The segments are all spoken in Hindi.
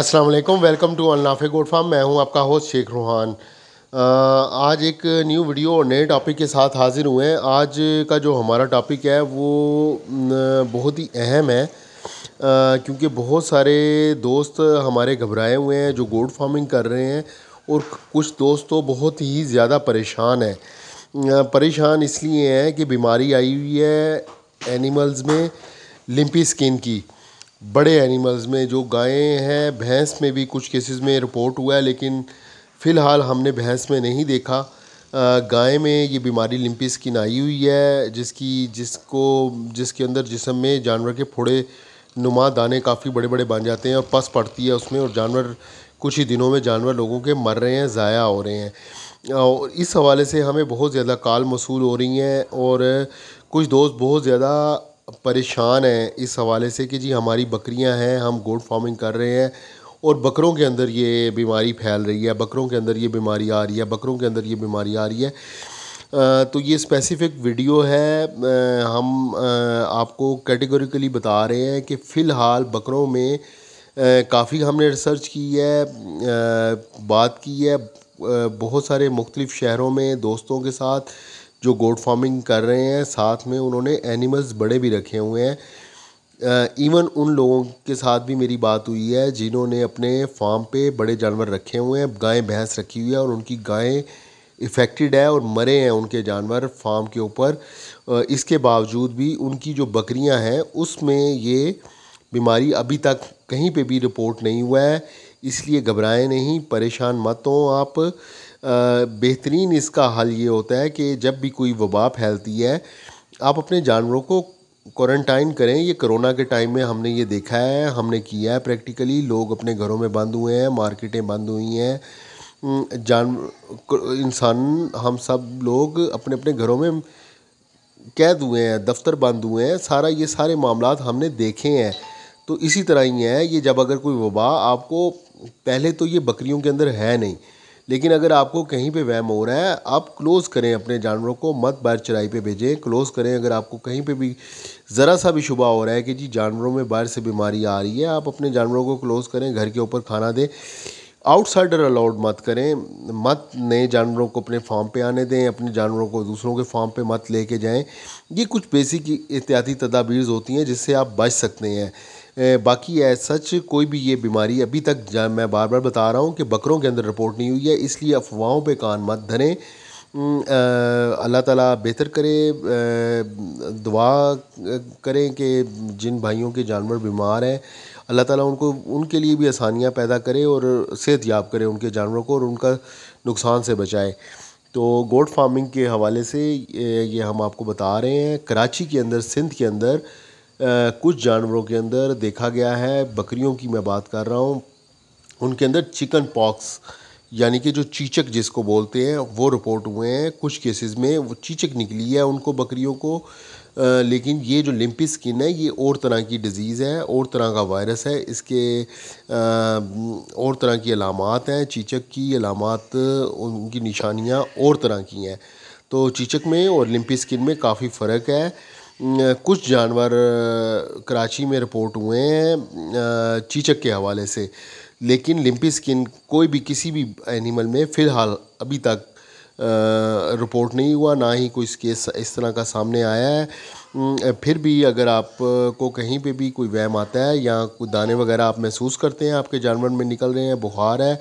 अस्सलाम वालेकुम वेलकम टू अनाफे गोड फार्म मैं हूं आपका होस्ट शेख रूहान आज एक न्यू वीडियो और नए टॉपिक के साथ हाज़िर हुए हैं आज का जो हमारा टॉपिक है वो बहुत ही अहम है क्योंकि बहुत सारे दोस्त हमारे घबराए हुए हैं जो गोड फार्मिंग कर रहे हैं और कुछ दोस्त तो बहुत ही ज़्यादा परेशान हैं परेशान इसलिए हैं कि बीमारी आई हुई है एनिमल्स में लिम्पी स्किन की बड़े एनिमल्स में जो गायें हैं भैंस में भी कुछ केसेस में रिपोर्ट हुआ है लेकिन फ़िलहाल हमने भैंस में नहीं देखा गाय में ये बीमारी लिम्पी स्किन आई हुई है जिसकी जिसको जिसके अंदर जिसम में जानवर के फोड़े नुमा दाने काफ़ी बड़े बड़े बन जाते हैं और पस पड़ती है उसमें और जानवर कुछ ही दिनों में जानवर लोगों के मर रहे हैं ज़ाया हो रहे हैं और इस हवाले से हमें बहुत ज़्यादा काल मसूल हो रही हैं और कुछ दोस्त बहुत ज़्यादा परेशान हैं इस हवाले से कि जी हमारी बकरियां हैं हम गोड फार्मिंग कर रहे हैं और बकरों के अंदर ये बीमारी फैल रही है बकरों के अंदर ये बीमारी आ रही है बकरों के अंदर ये बीमारी आ रही है तो ये स्पेसिफ़िक वीडियो है हम आपको कैटेगोरिकली बता रहे हैं कि फ़िलहाल बकरों में काफ़ी हमने रिसर्च की है बात की है बहुत सारे मुख्तलिफ़ शहरों में दोस्तों के साथ जो गोट फार्मिंग कर रहे हैं साथ में उन्होंने एनिमल्स बड़े भी रखे हुए हैं इवन उन लोगों के साथ भी मेरी बात हुई है जिन्होंने अपने फार्म पे बड़े जानवर रखे हुए हैं गाय भैंस रखी हुई है और उनकी गायें इफ़ेक्टेड है और मरे हैं उनके जानवर फार्म के ऊपर इसके बावजूद भी उनकी जो बकरियां हैं उसमें ये बीमारी अभी तक कहीं पे भी रिपोर्ट नहीं हुआ है इसलिए घबराएं नहीं परेशान मत हों आप बेहतरीन इसका हल ये होता है कि जब भी कोई वबा फैलती है आप अपने जानवरों को क्वारंटाइन करें ये कोरोना के टाइम में हमने ये देखा है हमने किया है प्रैक्टिकली लोग अपने घरों में बंद हुए हैं मार्केटें बंद हुई हैं जान इंसान हम सब लोग अपने अपने घरों में कैद हुए हैं दफ्तर बंद हुए हैं सारा ये सारे मामला हमने देखे हैं तो इसी तरह ही है ये जब अगर कोई वबा आपको पहले तो ये बकरियों के अंदर है नहीं लेकिन अगर आपको कहीं पे वहम हो रहा है आप क्लोज़ करें अपने जानवरों को मत बाहर चराई पे भेजें क्लोज़ करें अगर आपको कहीं पे भी ज़रा सा भी शुभा हो रहा है कि जी जानवरों में बाहर से बीमारी आ रही है आप अपने जानवरों को क्लोज़ करें घर के ऊपर खाना दें आउटसाइडर अलाउड मत करें मत नए जानवरों को अपने फार्म पे आने दें अपने जानवरों को दूसरों के फार्म पे मत लेके जाएं ये कुछ बेसिक एहतियाती तदाबीर होती हैं जिससे आप बच सकते हैं बाकी है सच कोई भी ये बीमारी अभी तक मैं बार बार बता रहा हूँ कि बकरों के अंदर रिपोर्ट नहीं हुई है इसलिए अफवाहों पे कान मत धरें अल्लाह ताला बेहतर करे दुआ करें कि जिन भाइयों के जानवर बीमार हैं अल्लाह ताला उनको उनके लिए भी आसानियाँ पैदा करे और सेहत याब करे उनके जानवरों को और उनका नुकसान से बचाए तो गोट फार्मिंग के हवाले से ये हम आपको बता रहे हैं कराची के अंदर सिंध के अंदर कुछ जानवरों के अंदर देखा गया है बकरियों की मैं बात कर रहा हूँ उनके अंदर चिकन पॉक्स यानी कि जो चीचक जिसको बोलते हैं वो रिपोर्ट हुए हैं कुछ केसेस में वो चीचक निकली है उनको बकरियों को आ, लेकिन ये जो लिम्पी स्किन है ये और तरह की डिज़ीज़ है और तरह का वायरस है इसके आ, और तरह की अलामत हैं चीचक की अलामत उनकी निशानियाँ और तरह की हैं तो चीचक में और लिम्पी स्किन में काफ़ी फ़र्क है कुछ जानवर कराची में रिपोर्ट हुए हैं चीचक के हवाले से लेकिन लिम्पी स्किन कोई भी किसी भी एनिमल में फ़िलहाल अभी तक रिपोर्ट नहीं हुआ ना ही कोई इसके इस तरह का सामने आया है फिर भी अगर आप को कहीं पे भी कोई वहम आता है या कोई दाने वगैरह आप महसूस करते हैं आपके जानवर में निकल रहे हैं बुखार है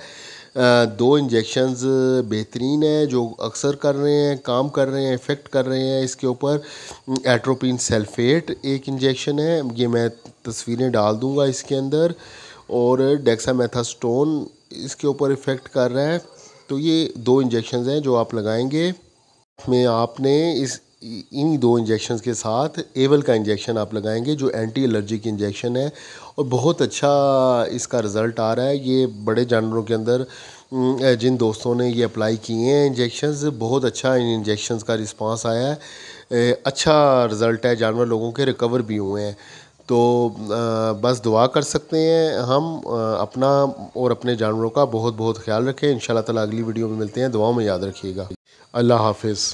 दो इंजेक्शंस बेहतरीन है जो अक्सर कर रहे हैं काम कर रहे हैं इफ़ेक्ट कर रहे हैं इसके ऊपर एट्रोपिन सल्फेट एक इंजेक्शन है ये मैं तस्वीरें डाल दूँगा इसके अंदर और डेक्सामेथास्टोन इसके ऊपर इफ़ेक्ट कर रहा है तो ये दो इंजेक्शन हैं जो आप लगाएंगे में आपने इस इन्हीं दो इंजेक्शन के साथ एवल का इंजेक्शन आप लगाएंगे जो एंटी एलर्जिक इंजेक्शन है और बहुत अच्छा इसका रिज़ल्ट आ रहा है ये बड़े जानवरों के अंदर जिन दोस्तों ने ये अप्लाई किए हैं इंजेक्शन्स बहुत अच्छा इन इंजेक्शन का रिस्पांस आया है अच्छा रिज़ल्ट है जानवर लोगों के रिकवर भी हुए हैं तो बस दुआ कर सकते हैं हम अपना और अपने जानवरों का बहुत बहुत ख्याल रखें इन शाला अगली वीडियो में मिलते हैं दुआओं में याद रखिएगा अल्लाह हाफिज़